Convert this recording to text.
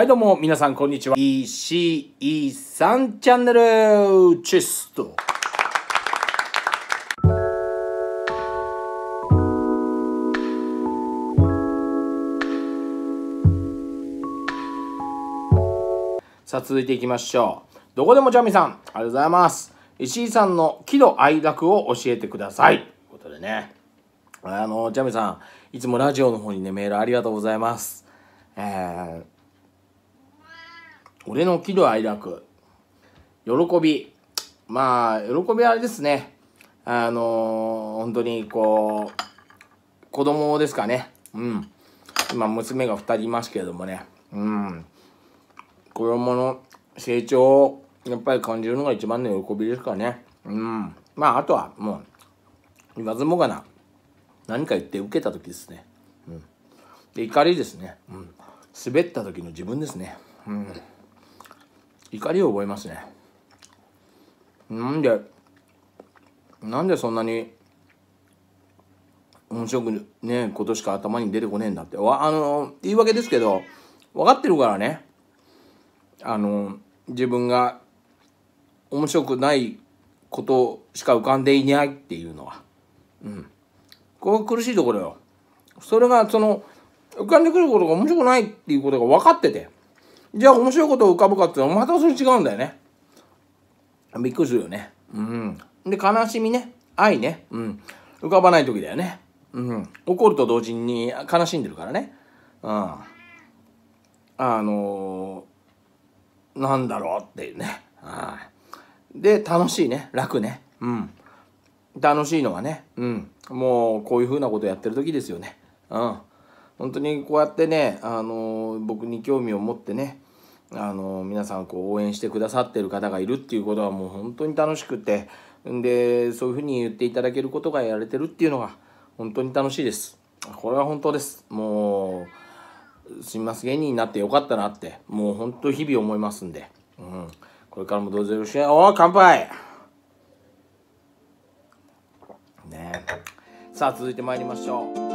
はいどうも、皆さんこんにちは。石井さんチャンネル、チェスト。さあ、続いていきましょう。どこでもジャミさん、ありがとうございます。石井さんの喜怒哀楽を教えてください。ということでね。あの、ジャミさん、いつもラジオの方にね、メールありがとうございます。えー俺の喜怒哀楽、喜び。まあ、喜びはあれですね。あのー、本当にこう、子供ですかね。うん。今、娘が2人いますけれどもね。うん。子供の成長をやっぱり感じるのが一番の喜びですからね。うん。まあ、あとはもう、言わずもがな、何か言って受けた時ですね。うん。で、怒りですね。うん。滑った時の自分ですね。うん。怒りを覚えますねなんでなんでそんなに面白くねことしか頭に出てこねえんだってわあの言い訳ですけど分かってるからねあの自分が面白くないことしか浮かんでいないっていうのはうんここ苦しいところよそれがその浮かんでくることが面白くないっていうことが分かっててじゃあ面白いことを浮かぶかっていうのはまたそれ違うんだよね。びっくりするよね。うん。で、悲しみね。愛ね。うん。浮かばない時だよね。うん。怒ると同時に悲しんでるからね。うん。あのー、なんだろうっていうね。はい。で、楽しいね。楽ね。うん。楽しいのがね。うん。もう、こういうふうなことやってる時ですよね。うん。本当にこうやってね、あのー、僕に興味を持ってね、あの皆さんこう応援してくださってる方がいるっていうことはもう本当に楽しくてでそういうふうに言っていただけることがやれてるっていうのが本当に楽しいですこれは本当ですもうすみます芸人になってよかったなってもう本当日々思いますんで、うん、これからもどうぞよろしくおお乾杯ねさあ続いてまいりましょう